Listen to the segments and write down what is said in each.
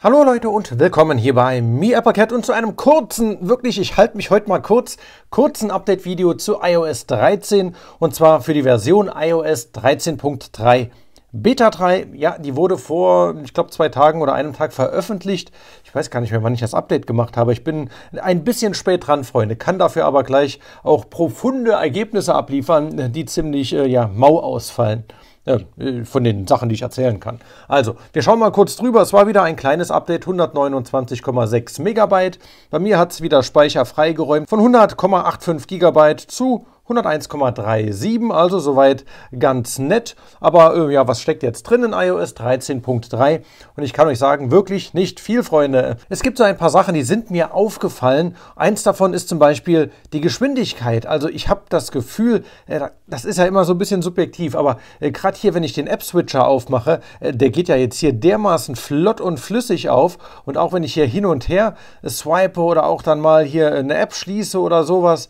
Hallo Leute und willkommen hier bei Mi und zu einem kurzen, wirklich, ich halte mich heute mal kurz, kurzen Update-Video zu iOS 13 und zwar für die Version iOS 13.3 Beta 3. Ja, die wurde vor, ich glaube, zwei Tagen oder einem Tag veröffentlicht. Ich weiß gar nicht mehr, wann ich das Update gemacht habe. Ich bin ein bisschen spät dran, Freunde, kann dafür aber gleich auch profunde Ergebnisse abliefern, die ziemlich, äh, ja, mau ausfallen. Äh, von den Sachen, die ich erzählen kann. Also, wir schauen mal kurz drüber. Es war wieder ein kleines Update, 129,6 Megabyte. Bei mir hat es wieder Speicher freigeräumt von 100,85 Gigabyte zu 101,37, also soweit ganz nett. Aber äh, ja, was steckt jetzt drin in iOS 13.3? Und ich kann euch sagen, wirklich nicht viel, Freunde. Es gibt so ein paar Sachen, die sind mir aufgefallen. Eins davon ist zum Beispiel die Geschwindigkeit. Also ich habe das Gefühl, äh, das ist ja immer so ein bisschen subjektiv, aber äh, gerade hier, wenn ich den App-Switcher aufmache, äh, der geht ja jetzt hier dermaßen flott und flüssig auf. Und auch wenn ich hier hin und her äh, swipe oder auch dann mal hier äh, eine App schließe oder sowas,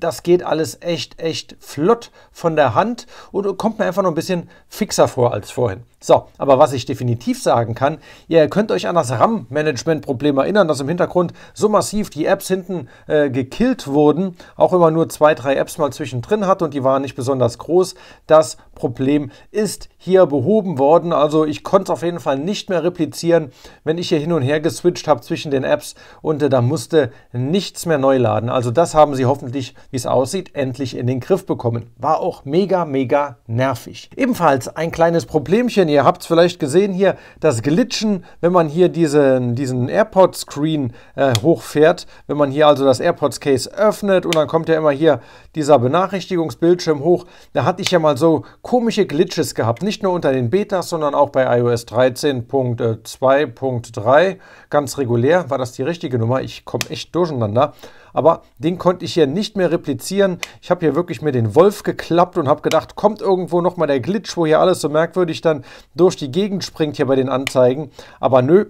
das geht alles echt, echt flott von der Hand und kommt mir einfach noch ein bisschen fixer vor als vorhin. So, aber was ich definitiv sagen kann, ihr könnt euch an das RAM-Management-Problem erinnern, dass im Hintergrund so massiv die Apps hinten äh, gekillt wurden, auch wenn man nur zwei, drei Apps mal zwischendrin hat und die waren nicht besonders groß. Das Problem ist hier behoben worden. Also ich konnte es auf jeden Fall nicht mehr replizieren, wenn ich hier hin und her geswitcht habe zwischen den Apps und äh, da musste nichts mehr neu laden. Also das haben sie hoffentlich, wie es aussieht, endlich in den Griff bekommen. War auch mega, mega nervig. Ebenfalls ein kleines Problemchen Ihr habt es vielleicht gesehen hier, das Glitschen, wenn man hier diesen, diesen AirPod-Screen äh, hochfährt, wenn man hier also das AirPods-Case öffnet und dann kommt ja immer hier dieser Benachrichtigungsbildschirm hoch. Da hatte ich ja mal so komische Glitches gehabt, nicht nur unter den Betas, sondern auch bei iOS 13.2.3, äh, ganz regulär, war das die richtige Nummer, ich komme echt durcheinander aber den konnte ich hier nicht mehr replizieren. Ich habe hier wirklich mir den Wolf geklappt und habe gedacht, kommt irgendwo nochmal der Glitch, wo hier alles so merkwürdig dann durch die Gegend springt hier bei den Anzeigen. Aber nö,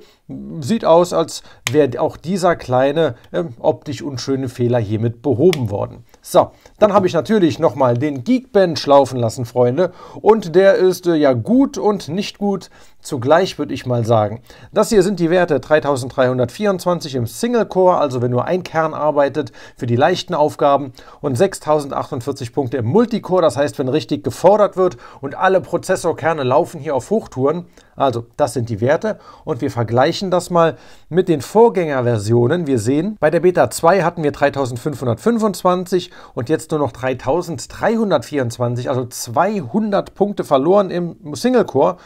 Sieht aus, als wäre auch dieser kleine, äh, optisch unschöne Fehler hiermit behoben worden. So, dann habe ich natürlich nochmal den Geekbench laufen lassen, Freunde. Und der ist äh, ja gut und nicht gut zugleich, würde ich mal sagen. Das hier sind die Werte 3324 im Single-Core, also wenn nur ein Kern arbeitet für die leichten Aufgaben und 6048 Punkte im Multicore, das heißt, wenn richtig gefordert wird und alle Prozessorkerne laufen hier auf Hochtouren, also, das sind die Werte und wir vergleichen das mal mit den Vorgängerversionen. Wir sehen, bei der Beta 2 hatten wir 3525 und jetzt nur noch 3324, also 200 Punkte verloren im Single Core.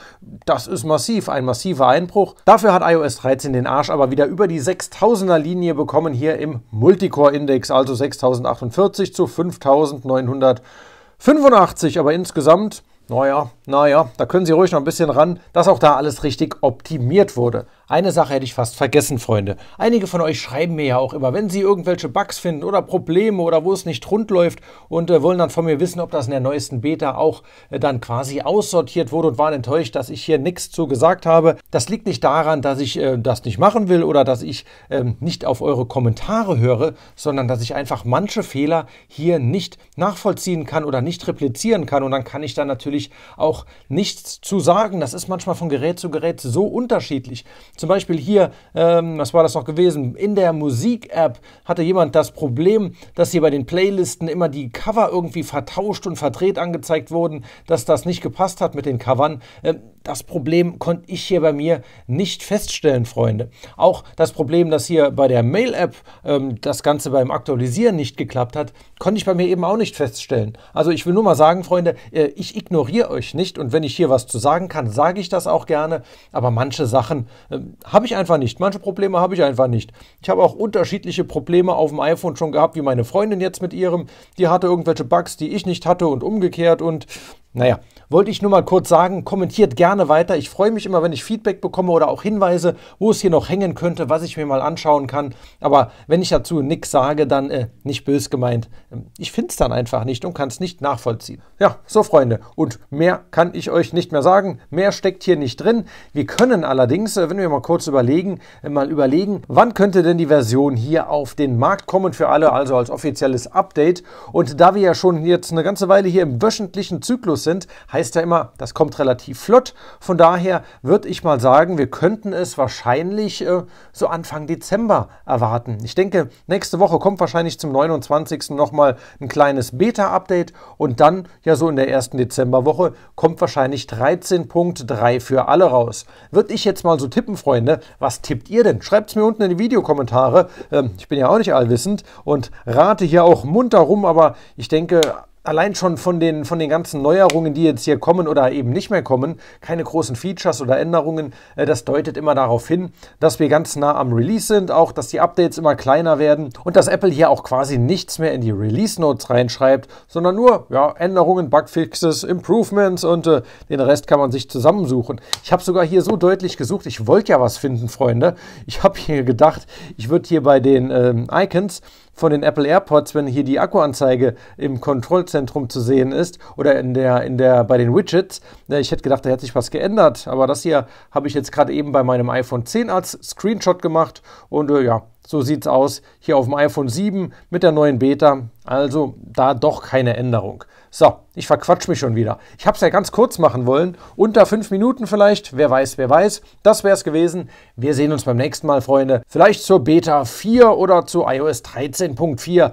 Das ist massiv, ein massiver Einbruch. Dafür hat iOS 13 den Arsch aber wieder über die 6000er Linie bekommen hier im Multicore Index, also 6048 zu 5985, aber insgesamt naja, naja, da können Sie ruhig noch ein bisschen ran, dass auch da alles richtig optimiert wurde. Eine Sache hätte ich fast vergessen, Freunde. Einige von euch schreiben mir ja auch immer, wenn sie irgendwelche Bugs finden oder Probleme oder wo es nicht rund läuft und äh, wollen dann von mir wissen, ob das in der neuesten Beta auch äh, dann quasi aussortiert wurde und waren enttäuscht, dass ich hier nichts zu gesagt habe. Das liegt nicht daran, dass ich äh, das nicht machen will oder dass ich ähm, nicht auf eure Kommentare höre, sondern dass ich einfach manche Fehler hier nicht nachvollziehen kann oder nicht replizieren kann und dann kann ich da natürlich auch nichts zu sagen. Das ist manchmal von Gerät zu Gerät so unterschiedlich. Zum Beispiel hier, ähm, was war das noch gewesen? In der Musik-App hatte jemand das Problem, dass hier bei den Playlisten immer die Cover irgendwie vertauscht und verdreht angezeigt wurden, dass das nicht gepasst hat mit den Covern. Ähm, das Problem konnte ich hier bei mir nicht feststellen, Freunde. Auch das Problem, dass hier bei der Mail-App ähm, das Ganze beim Aktualisieren nicht geklappt hat, konnte ich bei mir eben auch nicht feststellen. Also ich will nur mal sagen, Freunde, äh, ich ignoriere euch nicht und wenn ich hier was zu sagen kann, sage ich das auch gerne. Aber manche Sachen äh, habe ich einfach nicht. Manche Probleme habe ich einfach nicht. Ich habe auch unterschiedliche Probleme auf dem iPhone schon gehabt, wie meine Freundin jetzt mit ihrem. Die hatte irgendwelche Bugs, die ich nicht hatte und umgekehrt und naja, wollte ich nur mal kurz sagen, kommentiert gerne weiter. Ich freue mich immer, wenn ich Feedback bekomme oder auch Hinweise, wo es hier noch hängen könnte, was ich mir mal anschauen kann. Aber wenn ich dazu nichts sage, dann äh, nicht bös gemeint. Ähm, ich finde es dann einfach nicht und kann es nicht nachvollziehen. Ja, so Freunde, und mehr kann ich euch nicht mehr sagen. Mehr steckt hier nicht drin. Wir können allerdings, äh, wenn wir mal kurz überlegen, äh, mal überlegen, wann könnte denn die Version hier auf den Markt kommen für alle, also als offizielles Update. Und da wir ja schon jetzt eine ganze Weile hier im wöchentlichen Zyklus sind, heißt ja immer, das kommt relativ flott. Von daher würde ich mal sagen, wir könnten es wahrscheinlich äh, so Anfang Dezember erwarten. Ich denke, nächste Woche kommt wahrscheinlich zum 29. nochmal ein kleines Beta-Update und dann, ja so in der ersten Dezemberwoche, kommt wahrscheinlich 13.3 für alle raus. Würde ich jetzt mal so tippen, Freunde, was tippt ihr denn? Schreibt es mir unten in die Videokommentare. Ähm, ich bin ja auch nicht allwissend und rate hier auch munter rum, aber ich denke, allein schon von den, von den ganzen Neuerungen, die jetzt hier kommen oder eben nicht mehr kommen, keine großen Features oder Änderungen, äh, das deutet immer darauf hin, dass wir ganz nah am Release sind, auch dass die Updates immer kleiner werden und dass Apple hier auch quasi nichts mehr in die Release Notes reinschreibt, sondern nur ja, Änderungen, Bugfixes, Improvements und äh, den Rest kann man sich zusammensuchen. Ich habe sogar hier so deutlich gesucht, ich wollte ja was finden, Freunde. Ich habe hier gedacht, ich würde hier bei den ähm, Icons von den Apple AirPods, wenn hier die Akkuanzeige im Kontrollzentrum zu sehen ist oder in der, in der, bei den Widgets. Ich hätte gedacht, da hätte sich was geändert, aber das hier habe ich jetzt gerade eben bei meinem iPhone 10 als Screenshot gemacht und äh, ja, so sieht es aus hier auf dem iPhone 7 mit der neuen Beta. Also da doch keine Änderung. So, ich verquatsch mich schon wieder. Ich habe es ja ganz kurz machen wollen. Unter fünf Minuten vielleicht. Wer weiß, wer weiß. Das wäre es gewesen. Wir sehen uns beim nächsten Mal, Freunde. Vielleicht zur Beta 4 oder zu iOS 13.4.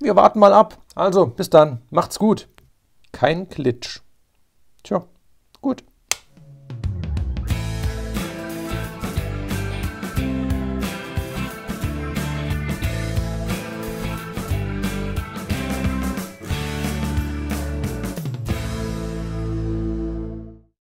Wir warten mal ab. Also, bis dann. Macht's gut. Kein Klitsch. Tja, gut.